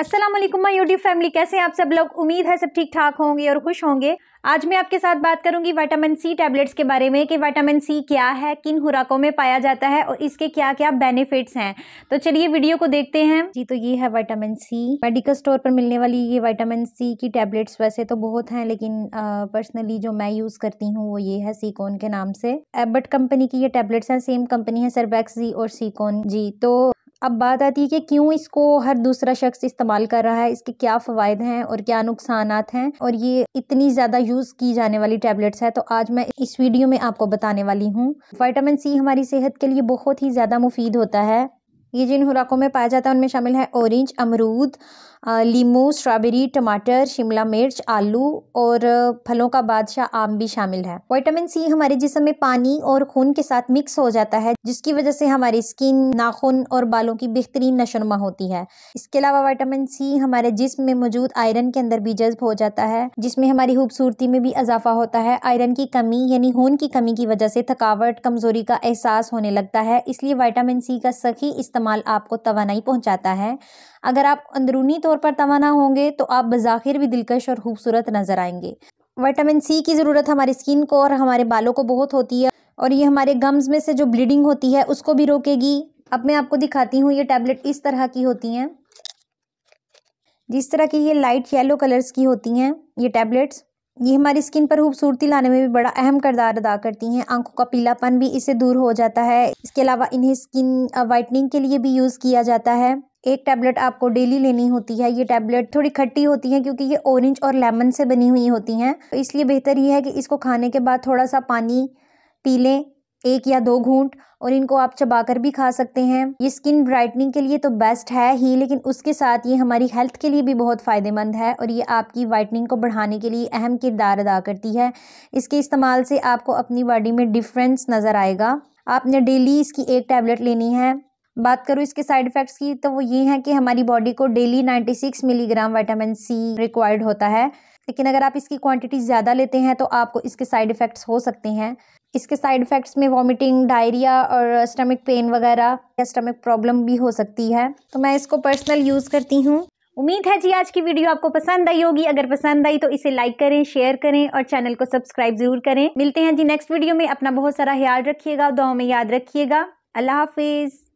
Aslam my YouTube family कैसे हैं आप सब लोग उम्मीद है सब ठीक ठाक होंगे और खुश होंगे आज मैं आपके साथ बात करूंगी विटामिन सी टैबलेट्स के बारे में कि विटामिन सी क्या है किन खुराकों में पाया जाता है और इसके क्या क्या बेनिफिट्स हैं तो चलिए वीडियो को देखते हैं जी तो ये है विटामिन सी मेडिकल स्टोर पर मिलने वाली ये विटामिन सी की टैबलेट्स वैसे तो बहुत हैं लेकिन पर्सनली जो मैं यूज़ करती हूँ वो ये है सीकोन के नाम से एबट कंपनी की ये टैबलेट्स हैं सेम कंपनी है सरबैक्स जी और सीकोन जी तो अब बात आती है कि क्यों इसको हर दूसरा शख्स इस्तेमाल कर रहा है इसके क्या फ़वाद हैं और क्या नुकसान हैं और ये इतनी ज़्यादा यूज़ की जाने वाली टैबलेट्स है तो आज मैं इस वीडियो में आपको बताने वाली हूँ वाइटामिन सी हमारी सेहत के लिए बहुत ही ज़्यादा मुफीद होता है ये जिन खुराकों में पाया जाता है उनमें शामिल है ऑरेंज अमरूद लीमू स्ट्रॉबेरी टमाटर शिमला मिर्च आलू और फलों का बादशाह आम भी शामिल है विटामिन सी हमारे जिसम में पानी और खून के साथ मिक्स हो जाता है जिसकी वजह से हमारी स्किन नाखून और बालों की बेहतरीन नशोनुमा होती है इसके अलावा वाइटामिन सी हमारे जिसम में मौजूद आयरन के अंदर भी जज्ब हो जाता है जिसमें हमारी खूबसूरती में भी इजाफा होता है आयरन की कमी यानी खून की कमी की वजह से थकावट कमजोरी का एहसास होने लगता है इसलिए वाइटामिन सी का सखी इस्तेमाल इस्तेमाल आपको तोानाई पहुंचाता है अगर आप अंदरूनी तौर पर तोाना होंगे तो आप बज़ाहिर भी दिलकश और खूबसूरत नज़र आएंगे विटामिन सी की ज़रूरत हमारी स्किन को और हमारे बालों को बहुत होती है और ये हमारे गम्स में से जो ब्लीडिंग होती है उसको भी रोकेगी अब मैं आपको दिखाती हूँ ये टैबलेट इस तरह की होती हैं जिस तरह की ये लाइट येलो कलर्स की होती हैं ये टैबलेट्स ये हमारी स्किन पर खूबसूरती लाने में भी बड़ा अहम करदार अदा करती हैं आंखों का पीलापन भी इससे दूर हो जाता है इसके अलावा इन्हें स्किन वाइटनिंग के लिए भी यूज़ किया जाता है एक टैबलेट आपको डेली लेनी होती है ये टैबलेट थोड़ी खट्टी होती है क्योंकि ये ऑरेंज और लेमन से बनी हुई होती हैं तो इसलिए बेहतर ये है कि इसको खाने के बाद थोड़ा सा पानी पी लें एक या दो घूंट और इनको आप चबाकर भी खा सकते हैं ये स्किन ब्राइटनिंग के लिए तो बेस्ट है ही लेकिन उसके साथ ये हमारी हेल्थ के लिए भी बहुत फ़ायदेमंद है और ये आपकी वाइटनिंग को बढ़ाने के लिए अहम किरदार अदा करती है इसके इस्तेमाल से आपको अपनी बॉडी में डिफरेंस नज़र आएगा आपने डेली इसकी एक टैबलेट लेनी है बात करूँ इसके साइड इफ़ेक्ट्स की तो वो ये हैं कि हमारी बॉडी को daily 96 milligram vitamin C required होता है लेकिन अगर आप इसकी क्वांटिटी ज़्यादा लेते हैं तो आपको इसके साइड इफ़ेक्ट्स हो सकते हैं इसके साइड इफ़ेक्ट्स में वॉमिटिंग डायरिया और स्टमक uh, पेन वगैरह या स्टमक प्रॉब्लम भी हो सकती है तो मैं इसको पर्सनल यूज़ करती हूँ उम्मीद है जी आज की वीडियो आपको पसंद आई होगी अगर पसंद आई तो इसे लाइक करें शेयर करें और चैनल को सब्सक्राइब जरूर करें मिलते हैं जी नेक्स्ट वीडियो में अपना बहुत सारा ख्याल रखिएगा दुआ में याद रखिएगा अल्लाह हाफिज़